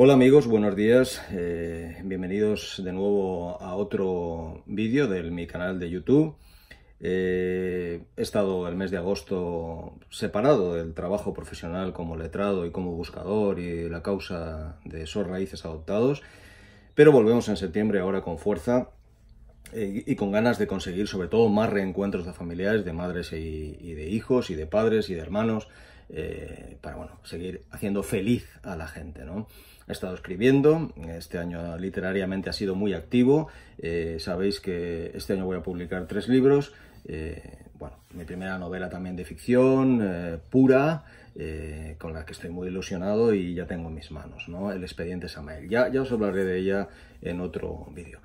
Hola amigos, buenos días, eh, bienvenidos de nuevo a otro vídeo de mi canal de YouTube. Eh, he estado el mes de agosto separado del trabajo profesional como letrado y como buscador y la causa de esos raíces adoptados, pero volvemos en septiembre ahora con fuerza eh, y con ganas de conseguir sobre todo más reencuentros de familiares, de madres y, y de hijos y de padres y de hermanos eh, para bueno, seguir haciendo feliz a la gente. ¿no? He estado escribiendo, este año literariamente ha sido muy activo, eh, sabéis que este año voy a publicar tres libros, eh, bueno, mi primera novela también de ficción, pura, con la que estoy muy ilusionado y ya tengo en mis manos, ¿no? El expediente Samael. Ya, ya os hablaré de ella en otro vídeo.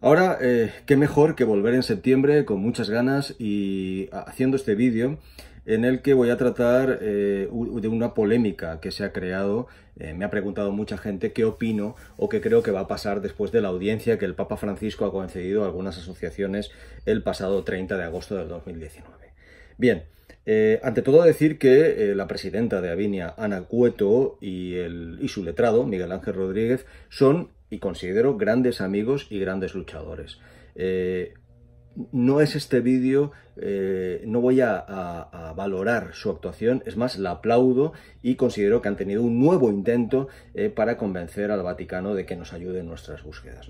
Ahora, qué mejor que volver en septiembre con muchas ganas y ah, haciendo este vídeo en el que voy a tratar eh, de una polémica que se ha creado. Eh, me ha preguntado mucha gente qué opino o qué creo que va a pasar después de la audiencia que el Papa Francisco ha concedido a algunas asociaciones el pasado 30 de agosto del 2019. Bien, eh, ante todo decir que la presidenta de Avinia, Ana Cueto, y, su letrado, Miguel Ángel Rodríguez, son, y considero, grandes amigos y grandes luchadores no es este vídeo, eh, no voy a, valorar su actuación, es más, la aplaudo y considero que han tenido un nuevo intento eh, para convencer al Vaticano de que nos ayude en nuestras búsquedas.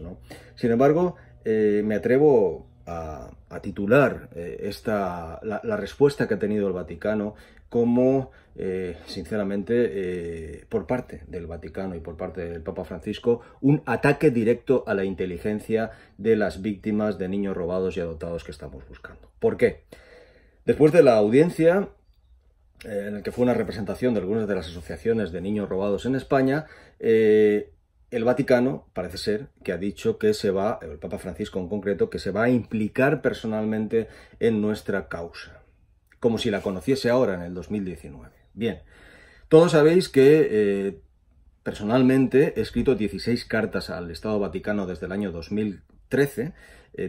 Sin embargo, eh, me atrevo a, titular eh, esta, la, respuesta que ha tenido el Vaticano como, eh, sinceramente, eh, por parte del Vaticano y por parte del Papa Francisco, un ataque directo a la inteligencia de las víctimas de niños robados y adoptados que estamos buscando. ¿Por qué? Después de la audiencia, en la que fue una representación de algunas de las asociaciones de niños robados en España, el Vaticano parece ser que ha dicho que se va, el Papa Francisco en concreto, que se va a implicar personalmente en nuestra causa, como si la conociese ahora en el 2019. Bien, todos sabéis que eh, personalmente he escrito 16 cartas al Estado Vaticano desde el año 2013,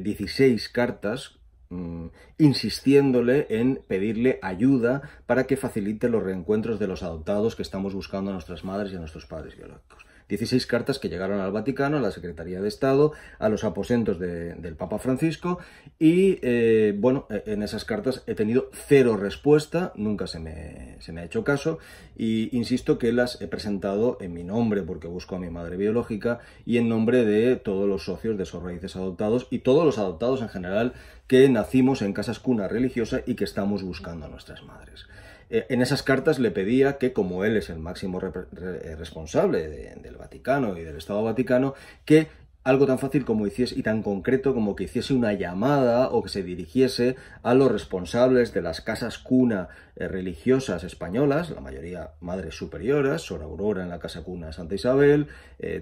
16 eh, cartas mm, insistiéndole en pedirle ayuda para que facilite los reencuentros de los adoptados que estamos buscando a nuestras madres y a nuestros padres biológicos. 16 cartas que llegaron al Vaticano, a la Secretaría de Estado, a los aposentos del Papa Francisco y, eh, bueno, e, en esas cartas he tenido cero respuesta, nunca se me, se me ha hecho caso y insisto que las he presentado en mi nombre porque busco a mi madre biológica y en nombre de todos los socios de esos raíces adoptados y todos los adoptados en general que nacimos en casas cuna religiosa y que estamos buscando a nuestras madres. Eh, en esas cartas le pedía que, como él es el máximo eh, responsable del Vaticano y del Estado Vaticano, que algo tan fácil como hiciese y tan concreto como que hiciese una llamada o que se dirigiese a los responsables de las casas cuna eh, religiosas españolas, la mayoría madres superioras, Sor Aurora en la casa cuna Santa Isabel,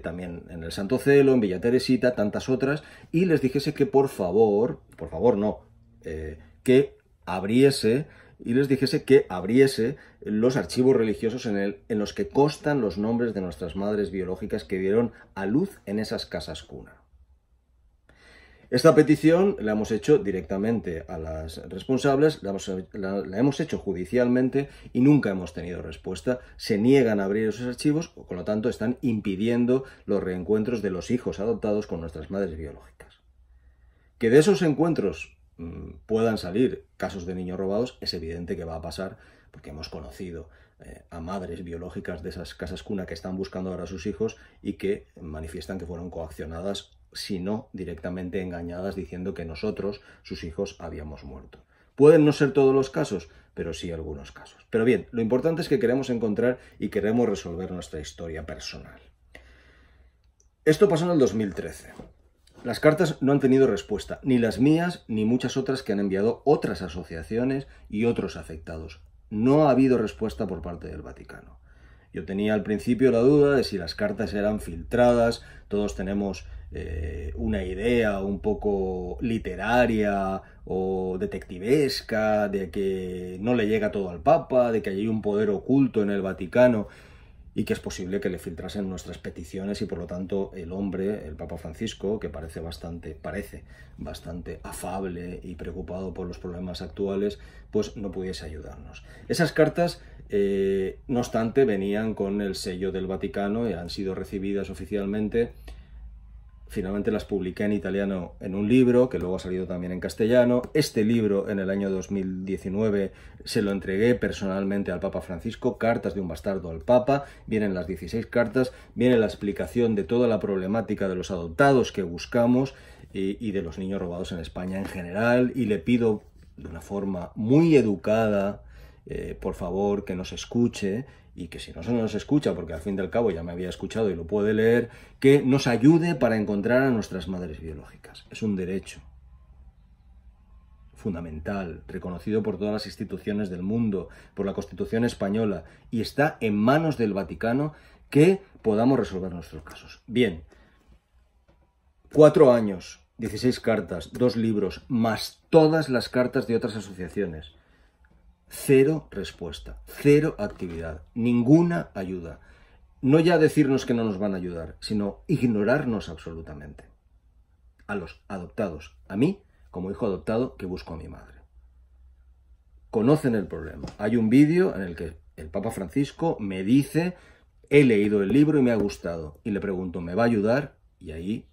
también en el Santo Celo, en Villa Teresita, tantas otras, y les dijese que por favor, por favor no, que abriese y les dijese que abriese los archivos religiosos en, el, en los que constan los nombres de nuestras madres biológicas que dieron a luz en esas casas cuna. Esta petición la hemos hecho directamente a las responsables, la hemos, hemos, hecho judicialmente y nunca hemos tenido respuesta. Se niegan a abrir esos archivos, o, por lo tanto están impidiendo los reencuentros de los hijos adoptados con nuestras madres biológicas. Que de esos encuentros Mm, puedan salir casos de niños robados, es evidente que va a pasar, porque hemos conocido eh, a madres biológicas de esas casas cuna que están buscando ahora a sus hijos y que manifiestan que fueron coaccionadas, si no directamente engañadas, diciendo que nosotros, sus hijos, habíamos muerto. Pueden no ser todos los casos, pero sí algunos casos. Pero bien, lo importante es que queremos encontrar y queremos resolver nuestra historia personal. Esto pasó en el 2013. Las cartas no han tenido respuesta, ni las mías, ni muchas otras que han enviado otras asociaciones y otros afectados. No ha habido respuesta por parte del Vaticano. Yo tenía al principio la duda de si las cartas eran filtradas, todos tenemos eh, una idea un poco literaria o detectivesca de que no le llega todo al Papa, de que hay un poder oculto en el Vaticano y que es posible que le filtrasen nuestras peticiones y por lo tanto el hombre, el Papa Francisco, que parece bastante, parece bastante afable y preocupado por los problemas actuales, pues no pudiese ayudarnos. Esas cartas, eh, no obstante, venían con el sello del Vaticano y han sido recibidas oficialmente Finalmente las publiqué en italiano en un libro, que luego ha salido también en castellano. Este libro en el año 2019 se lo entregué personalmente al Papa Francisco, Cartas de un bastardo al Papa. Vienen las 16 cartas, viene la explicación de toda la problemática de los adoptados que buscamos y, de los niños robados en España en general. Y le pido de una forma muy educada, eh, por favor, que nos escuche y que si no se nos escucha, porque al fin y al cabo ya me había escuchado y lo puede leer, que nos ayude para encontrar a nuestras madres biológicas. Es un derecho fundamental, reconocido por todas las instituciones del mundo, por la Constitución española, y está en manos del Vaticano que podamos resolver nuestros casos. Bien, cuatro años, 16 cartas, dos libros, más todas las cartas de otras asociaciones Cero respuesta, cero actividad, ninguna ayuda. No ya decirnos que no nos van a ayudar, sino ignorarnos absolutamente. A los adoptados, a mí como hijo adoptado que busco a mi madre. Conocen el problema. Hay un vídeo en el que el Papa Francisco me dice, he leído el libro y me ha gustado, y le pregunto, ¿me va a ayudar? Y ahí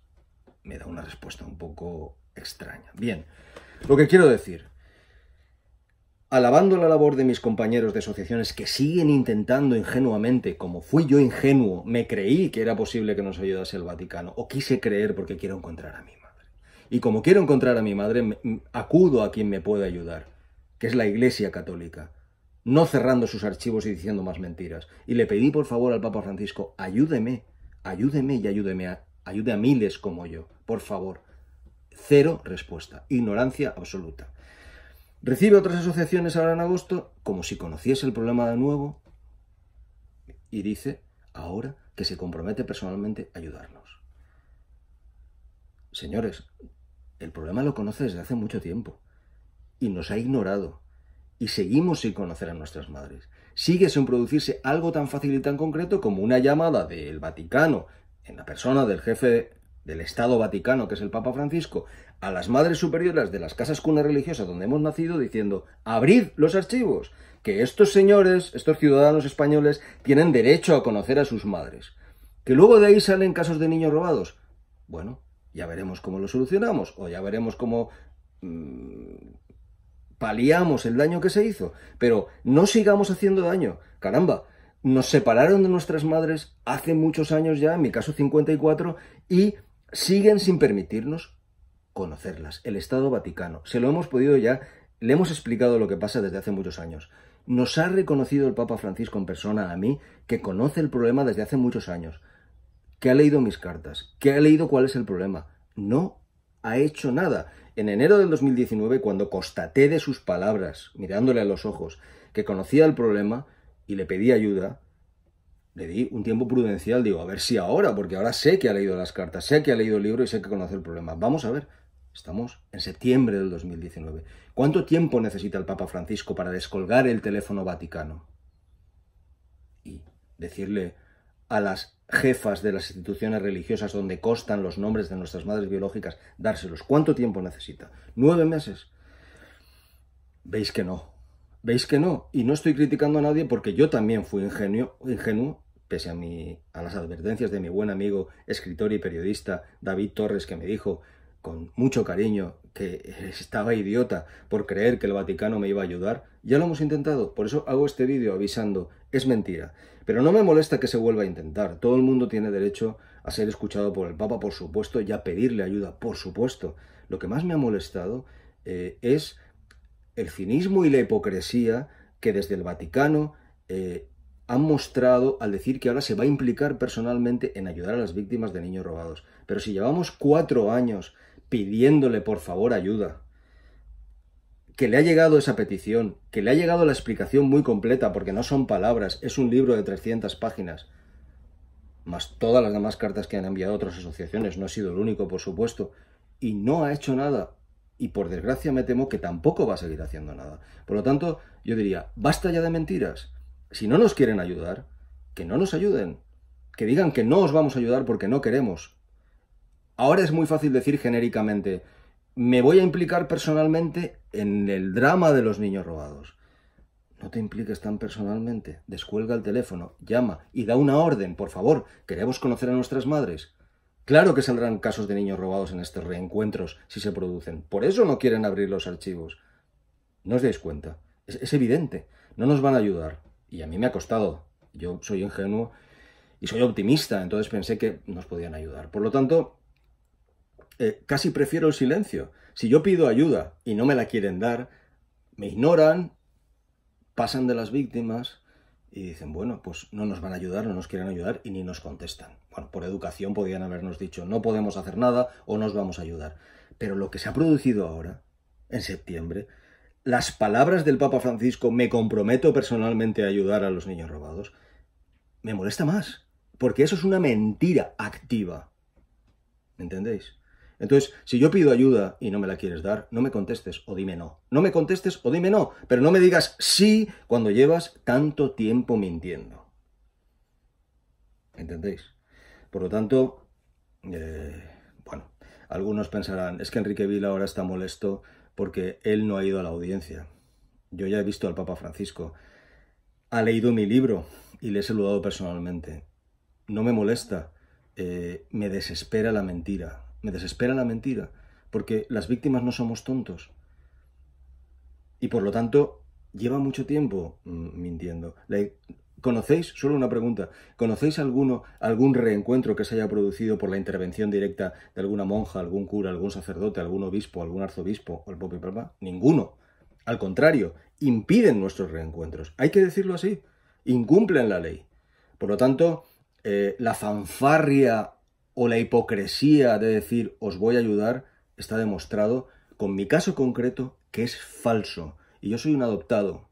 me da una respuesta un poco extraña. Bien, lo que quiero decir, alabando la labor de mis compañeros de asociaciones que siguen intentando ingenuamente, como fui yo ingenuo, me creí que era posible que nos ayudase el Vaticano, o quise creer porque quiero encontrar a mi madre. Y como quiero encontrar a mi madre, acudo a quien me puede ayudar, que es la Iglesia Católica, no cerrando sus archivos y diciendo más mentiras. Y le pedí por favor al Papa Francisco, ayúdeme, ayúdeme y ayúdeme a, ayude a miles como yo, por favor. Cero respuesta, ignorancia absoluta. Recibe otras asociaciones ahora en agosto, como si conociese el problema de nuevo, y dice ahora que se compromete personalmente a ayudarnos. Señores, el problema lo conoce desde hace mucho tiempo y nos ha ignorado y seguimos sin conocer a nuestras madres. Sigue sin producirse algo tan fácil y tan concreto como una llamada del Vaticano en la persona del jefe del Estado Vaticano, que es el Papa Francisco, a las madres superiores de las casas cunas religiosas donde hemos nacido diciendo, abrid los archivos, que estos señores, estos ciudadanos españoles, tienen derecho a conocer a sus madres. Que luego de ahí salen casos de niños robados. Bueno, ya veremos cómo lo solucionamos, o ya veremos cómo mm, paliamos el daño que se hizo, pero no sigamos haciendo daño. Caramba, nos separaron de nuestras madres hace muchos años ya, en mi caso 54, y siguen sin permitirnos conocerlas. El Estado Vaticano. Se lo hemos podido ya, le hemos explicado lo que pasa desde hace muchos años. Nos ha reconocido el Papa Francisco en persona a mí, que conoce el problema desde hace muchos años, que ha leído mis cartas, que ha leído cuál es el problema. No ha hecho nada. En enero del 2019, cuando constaté de sus palabras, mirándole a los ojos, que conocía el problema y le pedí ayuda, le di un tiempo prudencial, digo, a ver si ahora, porque ahora sé que ha leído las cartas, sé que ha leído el libro y sé que conoce el problema. Vamos a ver, estamos en septiembre del 2019. ¿Cuánto tiempo necesita el Papa Francisco para descolgar el teléfono vaticano? Y decirle a las jefas de las instituciones religiosas donde constan los nombres de nuestras madres biológicas, dárselos. ¿Cuánto tiempo necesita? ¿Nueve meses? Veis que no. Veis que no. Y no estoy criticando a nadie porque yo también fui ingenuo pese a, a las advertencias de mi buen amigo, escritor y periodista David Torres, que me dijo con mucho cariño que estaba idiota por creer que el Vaticano me iba a ayudar, ya lo hemos intentado, por eso hago este vídeo avisando, es mentira. Pero no me molesta que se vuelva a intentar, todo el mundo tiene derecho a ser escuchado por el Papa, por supuesto, y a pedirle ayuda, por supuesto. Lo que más me ha molestado eh, es el cinismo y la hipocresía que desde el Vaticano eh, han mostrado al decir que ahora se va a implicar personalmente en ayudar a las víctimas de niños robados. Pero si llevamos cuatro años pidiéndole por favor ayuda, que le ha llegado esa petición, que le ha llegado la explicación muy completa, porque no son palabras, es un libro de 300 páginas, más todas las demás cartas que han enviado otras asociaciones, no ha sido el único, por supuesto, y no ha hecho nada. Y por desgracia me temo que tampoco va a seguir haciendo nada. Por lo tanto, yo diría, basta ya de mentiras si no nos quieren ayudar, que no nos ayuden, que digan que no os vamos a ayudar porque no queremos. Ahora es muy fácil decir genéricamente, me voy a implicar personalmente en el drama de los niños robados. No te impliques tan personalmente, descuelga el teléfono, llama y da una orden, por favor, queremos conocer a nuestras madres. Claro que saldrán casos de niños robados en estos reencuentros si se producen. Por eso no quieren abrir los archivos. No os dais cuenta. es evidente. No nos van a ayudar. Y a mí me ha costado. Yo soy ingenuo y soy optimista, entonces pensé que nos podían ayudar. Por lo tanto, eh, casi prefiero el silencio. Si yo pido ayuda y no me la quieren dar, me ignoran, pasan de las víctimas y dicen, bueno, pues no nos van a ayudar, no nos quieren ayudar y ni nos contestan. Bueno, por educación podían habernos dicho, no podemos hacer nada o nos vamos a ayudar. Pero lo que se ha producido ahora, en septiembre, las palabras del Papa Francisco, me comprometo personalmente a ayudar a los niños robados, me molesta más, porque eso es una mentira activa. entendéis? Entonces, si yo pido ayuda y no me la quieres dar, no me contestes o dime no. No me contestes o dime no, pero no me digas sí cuando llevas tanto tiempo mintiendo. ¿Entendéis? Por lo tanto, eh, bueno, algunos pensarán, es que Enrique Vila ahora está molesto porque él no ha ido a la audiencia. Yo ya he visto al Papa Francisco. Ha leído mi libro y le he saludado personalmente. No me molesta. Eh, me desespera la mentira. Me desespera la mentira. Porque las víctimas no somos tontos. Y por lo tanto, lleva mucho tiempo mm, mintiendo. ¿Conocéis, solo una pregunta, ¿conocéis alguno, algún reencuentro que se haya producido por la intervención directa de alguna monja, algún cura, algún sacerdote, algún obispo, algún arzobispo o el propio Papa? Ninguno. Al contrario, impiden nuestros reencuentros. Hay que decirlo así. Incumplen la ley. Por lo tanto, eh, la fanfarria o la hipocresía de decir os voy a ayudar está demostrado con mi caso concreto que es falso. Y yo soy un adoptado,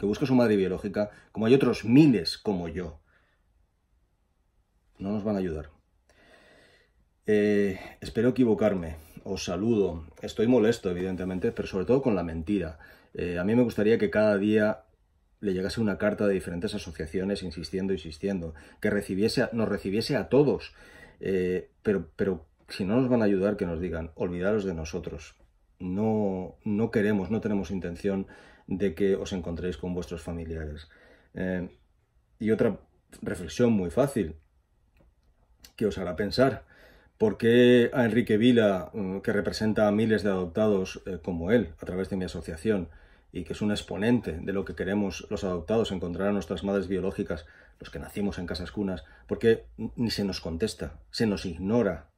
que busca su madre biológica, como hay otros miles como yo, no nos van a ayudar. Eh, espero equivocarme. Os saludo. Estoy molesto, evidentemente, pero sobre todo con la mentira. Eh, a mí me gustaría que cada día le llegase una carta de diferentes asociaciones insistiendo, insistiendo, que recibiese, nos recibiese a todos. Eh, pero, pero si no nos van a ayudar, que nos digan, olvidaros de nosotros. No, no queremos, no tenemos intención de que os encontréis con vuestros familiares. Eh, y otra reflexión muy fácil que os hará pensar, ¿por qué a Enrique Vila, mm, que representa a miles de adoptados eh, como él, a través de mi asociación, y que es un exponente de lo que queremos los adoptados, encontrar a nuestras madres biológicas, los que nacimos en casas cunas, porque ni se nos contesta, se nos ignora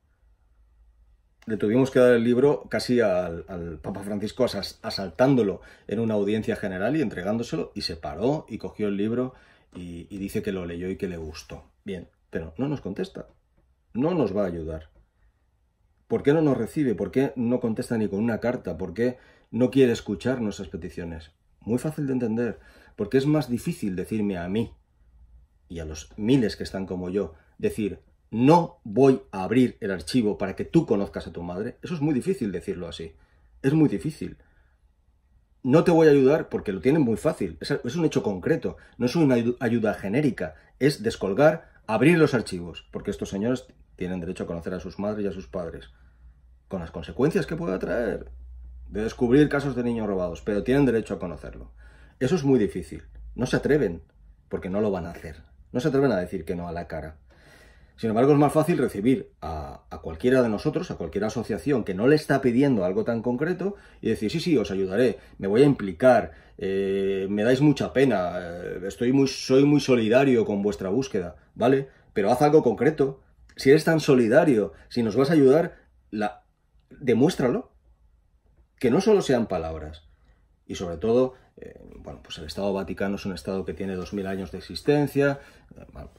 le tuvimos que dar el libro casi al, Papa Francisco asaltándolo en una audiencia general y entregándoselo y se paró y cogió el libro y, y dice que lo leyó y que le gustó. Bien, pero no nos contesta, no nos va a ayudar. ¿Por qué no nos recibe? ¿Por qué no contesta ni con una carta? ¿Por qué no quiere escuchar nuestras peticiones? Muy fácil de entender, porque es más difícil decirme a mí y a los miles que están como yo, decir, no voy a abrir el archivo para que tú conozcas a tu madre, eso es muy difícil decirlo así. Es muy difícil. No te voy a ayudar porque lo tienen muy fácil. Es, un hecho concreto, no es una ayuda genérica. Es descolgar, abrir los archivos, porque estos señores tienen derecho a conocer a sus madres y a sus padres. Con las consecuencias que pueda traer de descubrir casos de niños robados, pero tienen derecho a conocerlo. Eso es muy difícil. No se atreven, porque no lo van a hacer. No se atreven a decir que no a la cara. Sin embargo, es más fácil recibir a, cualquiera de nosotros, a cualquier asociación que no le está pidiendo algo tan concreto y decir, sí, sí, os ayudaré, me voy a implicar, eh, me dais mucha pena, eh, estoy muy, soy muy solidario con vuestra búsqueda, ¿vale? Pero haz algo concreto. Si eres tan solidario, si nos vas a ayudar, la... demuéstralo. Que no solo sean palabras. Y sobre todo, eh, bueno, pues el Estado Vaticano es un Estado que tiene 2.000 años de existencia.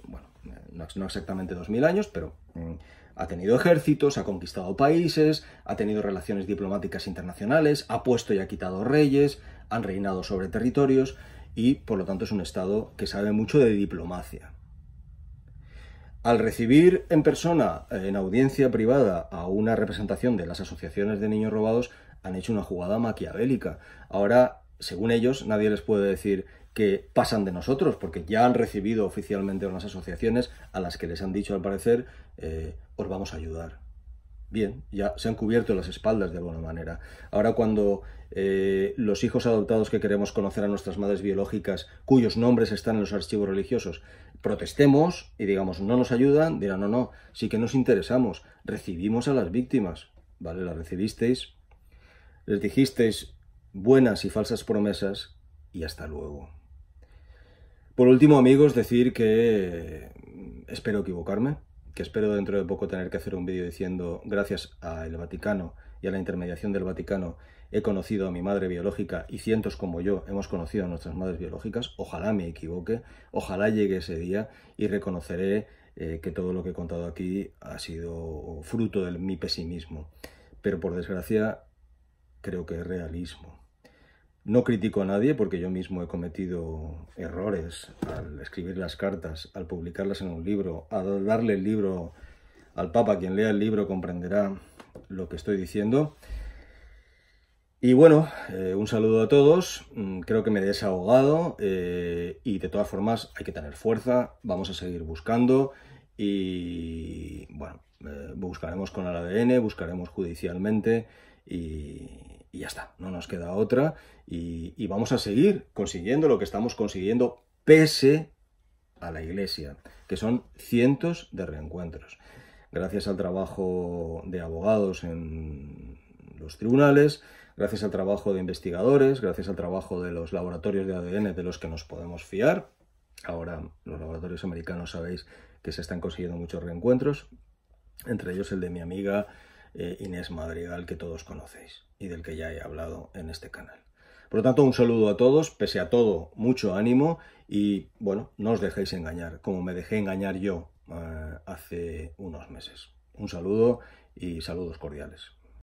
bueno, no, no exactamente 2.000 años, pero mm, ha tenido ejércitos, ha conquistado países, ha tenido relaciones diplomáticas internacionales, ha puesto y ha quitado reyes, han reinado sobre territorios y por lo tanto es un Estado que sabe mucho de diplomacia. Al recibir en persona, eh, en audiencia privada, a una representación de las asociaciones de niños robados, han hecho una jugada maquiavélica. Ahora, según ellos, nadie les puede decir, que pasan de nosotros, porque ya han recibido oficialmente unas asociaciones a las que les han dicho, al parecer, eh, os vamos a ayudar. Bien, ya se han cubierto las espaldas de alguna manera. Ahora cuando eh, los hijos adoptados que queremos conocer a nuestras madres biológicas, cuyos nombres están en los archivos religiosos, protestemos y digamos, no nos ayudan, dirán, no, no, sí que nos interesamos, recibimos a las víctimas, ¿vale? Las recibisteis, les dijisteis buenas y falsas promesas y hasta luego. Por último, amigos, decir que espero equivocarme, que espero dentro de poco tener que hacer un vídeo diciendo gracias al Vaticano y a la intermediación del Vaticano he conocido a mi madre biológica y cientos como yo hemos conocido a nuestras madres biológicas. Ojalá me equivoque, ojalá llegue ese día y reconoceré eh, que todo lo que he contado aquí ha sido fruto de mi pesimismo. Pero por desgracia creo que es realismo. No critico a nadie porque yo mismo he cometido errores al escribir las cartas, al publicarlas en un libro, al darle el libro al Papa. Quien lea el libro comprenderá lo que estoy diciendo. Y bueno, eh, un saludo a todos, mm, creo que me he desahogado eh, y de todas formas hay que tener fuerza, vamos a seguir buscando y bueno, eh, buscaremos con el ADN, buscaremos judicialmente y, y ya está, no nos queda otra y, vamos a seguir consiguiendo lo que estamos consiguiendo pese a la iglesia, que son cientos de reencuentros. Gracias al trabajo de abogados en los tribunales, gracias al trabajo de investigadores, gracias al trabajo de los laboratorios de ADN de los que nos podemos fiar. Ahora los laboratorios americanos sabéis que se están consiguiendo muchos reencuentros, entre ellos el de mi amiga eh, Inés Madrigal que todos conocéis y del que ya he hablado en este canal. Por lo tanto, un saludo a todos, pese a todo, mucho ánimo y bueno, no os dejéis engañar, como me dejé engañar yo eh, hace unos meses. Un saludo y saludos cordiales.